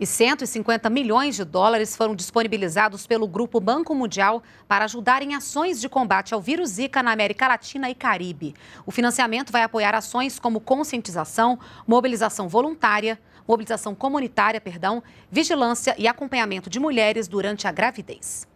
e 150 milhões de dólares foram disponibilizados pelo Grupo Banco Mundial para ajudar em ações de combate ao vírus Zika na América Latina e Caribe. O financiamento vai apoiar ações como conscientização, mobilização voluntária, mobilização comunitária, perdão, vigilância e acompanhamento de mulheres durante a gravidez.